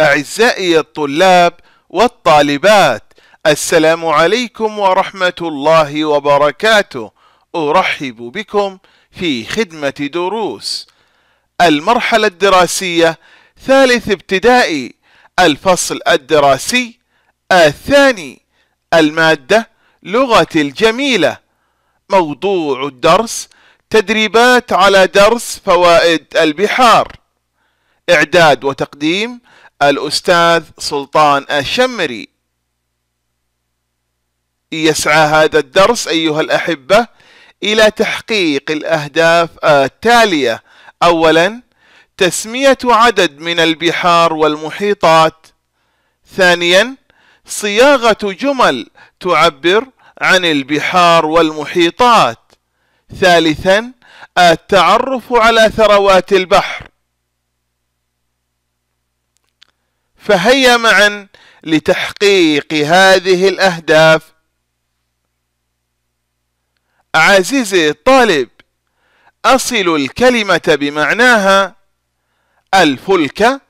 أعزائي الطلاب والطالبات السلام عليكم ورحمة الله وبركاته أرحب بكم في خدمة دروس المرحلة الدراسية ثالث ابتدائي الفصل الدراسي الثاني المادة لغة الجميلة موضوع الدرس تدريبات على درس فوائد البحار إعداد وتقديم الأستاذ سلطان الشمري يسعى هذا الدرس أيها الأحبة إلى تحقيق الأهداف التالية أولا تسمية عدد من البحار والمحيطات ثانيا صياغة جمل تعبر عن البحار والمحيطات ثالثا التعرف على ثروات البحر فهيا معا لتحقيق هذه الأهداف عزيزي الطالب أصل الكلمة بمعناها الفلك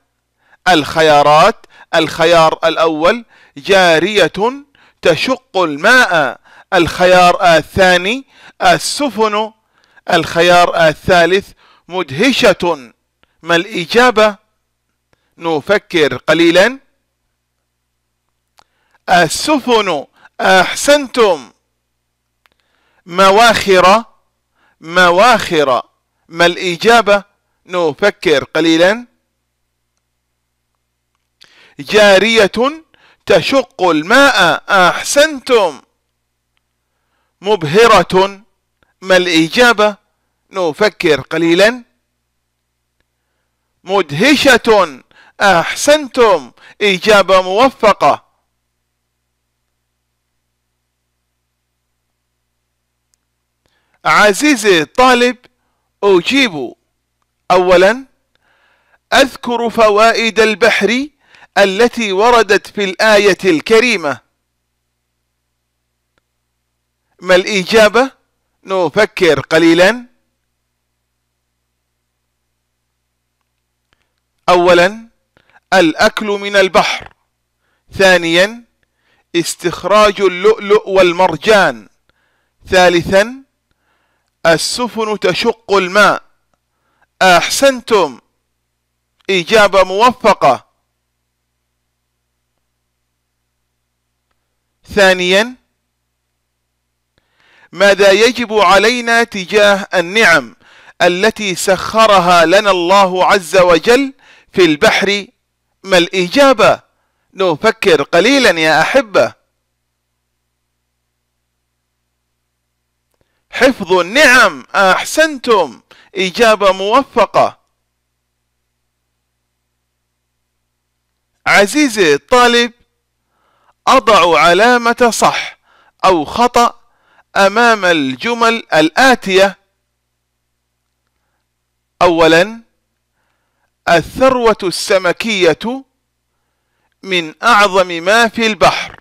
الخيارات الخيار الأول جارية تشق الماء الخيار الثاني السفن الخيار الثالث مدهشة ما الإجابة؟ نفكر قليلا السفن أحسنتم مواخر مواخر ما الإجابة نفكر قليلا جارية تشق الماء أحسنتم مبهرة ما الإجابة نفكر قليلا مدهشة أحسنتم إجابة موفقة عزيزي الطالب أجيب أولا أذكر فوائد البحر التي وردت في الآية الكريمة ما الإجابة؟ نفكر قليلا أولاً الأكل من البحر ثانيا استخراج اللؤلؤ والمرجان ثالثا السفن تشق الماء أحسنتم إجابة موفقة ثانيا ماذا يجب علينا تجاه النعم التي سخرها لنا الله عز وجل في البحر ما الإجابة؟ نفكر قليلا يا أحبة حفظ النعم أحسنتم إجابة موفقة عزيزي الطالب أضع علامة صح أو خطأ أمام الجمل الآتية أولاً الثروة السمكية من أعظم ما في البحر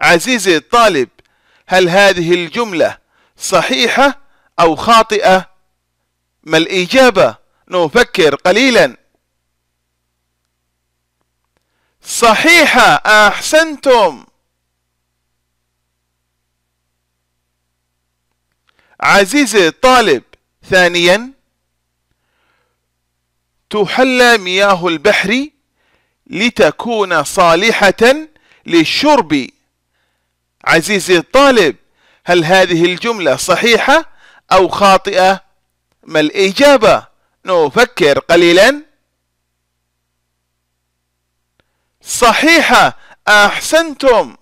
عزيزي الطالب هل هذه الجملة صحيحة أو خاطئة؟ ما الإجابة؟ نفكر قليلا صحيحة أحسنتم عزيزي الطالب ثانيا تحلى مياه البحر لتكون صالحة للشرب عزيزي الطالب هل هذه الجملة صحيحة أو خاطئة؟ ما الإجابة؟ نفكر قليلا صحيحة أحسنتم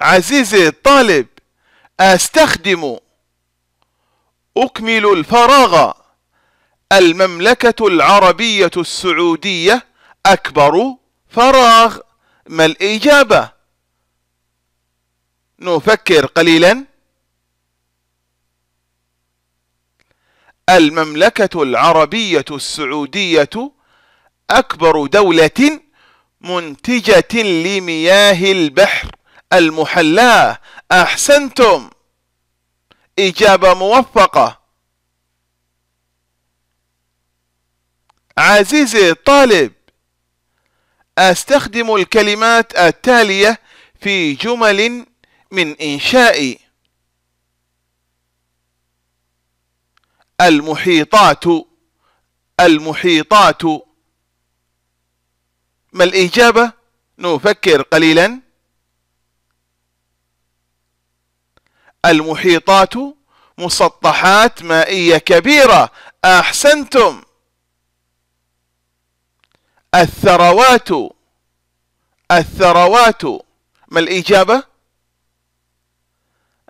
عزيزي الطالب أستخدم أكمل الفراغ المملكة العربية السعودية أكبر فراغ ما الإجابة؟ نفكر قليلا المملكة العربية السعودية أكبر دولة منتجة لمياه البحر المحلاة أحسنتم إجابة موفقة عزيزي الطالب أستخدم الكلمات التالية في جمل من إنشائي المحيطات المحيطات ما الإجابة؟ نفكر قليلاً المحيطات مسطحات مائية كبيرة أحسنتم الثروات الثروات ما الإجابة؟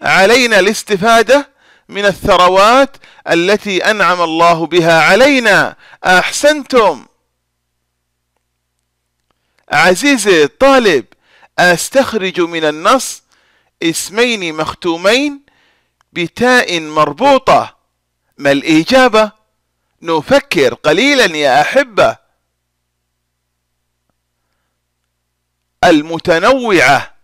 علينا الاستفادة من الثروات التي أنعم الله بها علينا أحسنتم عزيزي الطالب أستخرج من النص اسمين مختومين بتاء مربوطة ما الإجابة؟ نفكر قليلا يا أحبة المتنوعة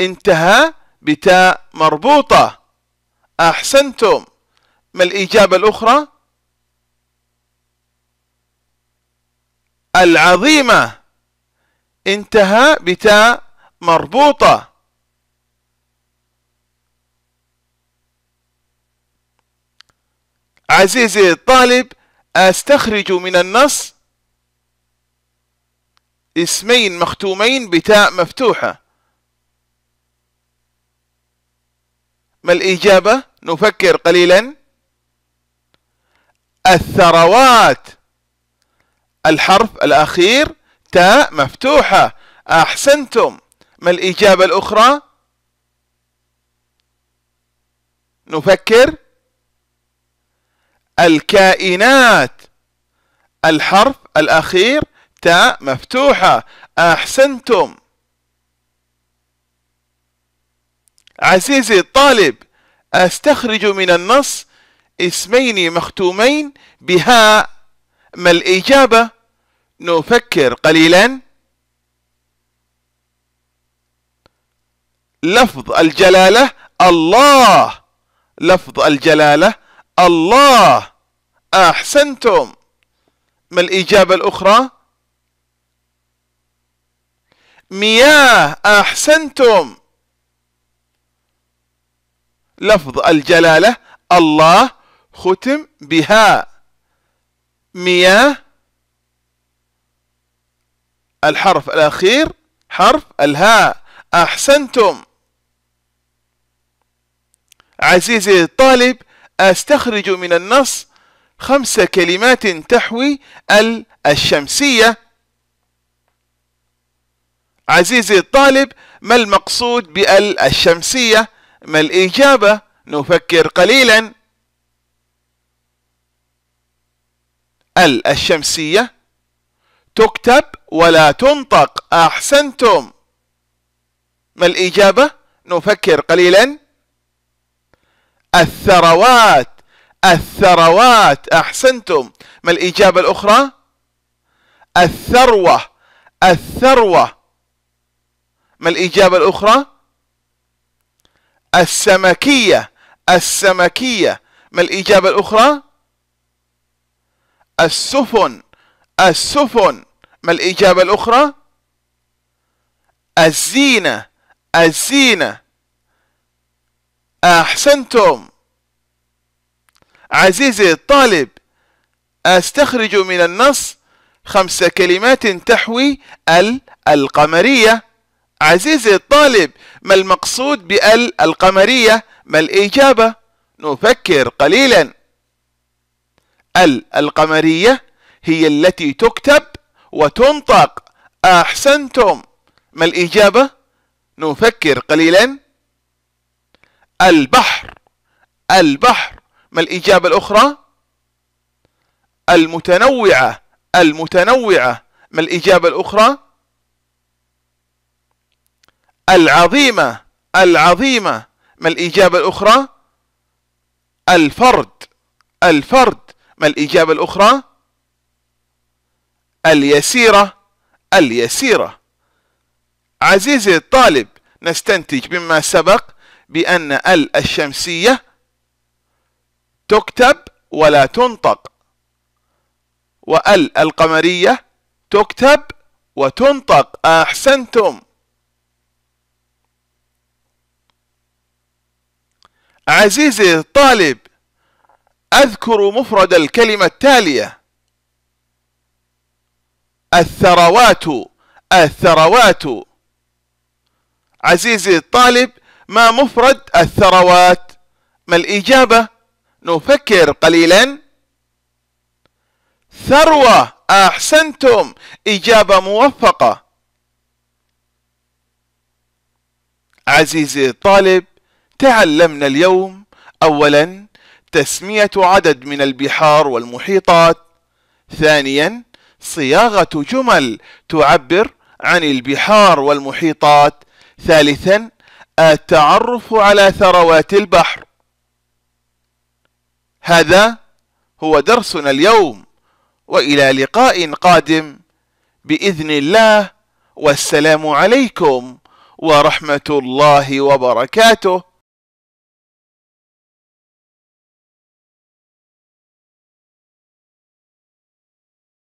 انتهى بتاء مربوطة أحسنتم ما الإجابة الأخرى؟ العظيمة انتهى بتاء مربوطة عزيزي الطالب أستخرج من النص اسمين مختومين بتاء مفتوحة ما الإجابة؟ نفكر قليلا الثروات الحرف الأخير تاء مفتوحة أحسنتم ما الإجابة الأخرى؟ نفكر الكائنات الحرف الأخير تاء مفتوحة أحسنتم عزيزي الطالب أستخرج من النص اسمين مختومين بها ما الإجابة؟ نفكر قليلا لفظ الجلالة الله لفظ الجلالة الله أحسنتم ما الإجابة الأخرى مياه أحسنتم لفظ الجلالة الله ختم بها مياه الحرف الأخير حرف الهاء أحسنتم عزيزي الطالب أستخرج من النص خمس كلمات تحوي الشمسية عزيزي الطالب ما المقصود بالشمسية ما الإجابة نفكر قليلا الشمسية تكتب ولا تنطق أحسنتم ما الإجابة؟ نفكر قليلا الثروات الثروات أحسنتم ما الإجابة الأخرى؟ الثروة الثروة ما الإجابة الأخرى؟ السمكية السمكية ما الإجابة الأخرى؟ السفن السفن ما الإجابة الأخرى الزينة الزينة أحسنتم عزيزي الطالب أستخرج من النص خمس كلمات تحوي ال القمرية عزيزي الطالب ما المقصود بال القمرية ما الإجابة نفكر قليلا ال القمرية هي التي تكتب وتنطق أحسنتم ما الإجابة؟ نفكر قليلا البحر البحر ما الإجابة الأخرى؟ المتنوعة المتنوعة ما الإجابة الأخرى؟ العظيمة العظيمة ما الإجابة الأخرى؟ الفرد الفرد ما الإجابة الأخرى؟ اليسيرة اليسيرة عزيزي الطالب نستنتج مما سبق بأن ال الشمسية تكتب ولا تنطق وال القمرية تكتب وتنطق أحسنتم عزيزي الطالب أذكر مفرد الكلمة التالية الثروات الثروات عزيزي الطالب ما مفرد الثروات ما الإجابة نفكر قليلا ثروة أحسنتم إجابة موفقة عزيزي الطالب تعلمنا اليوم أولا تسمية عدد من البحار والمحيطات ثانيا صياغة جمل تعبر عن البحار والمحيطات ثالثا التعرف على ثروات البحر هذا هو درسنا اليوم والى لقاء قادم باذن الله والسلام عليكم ورحمه الله وبركاته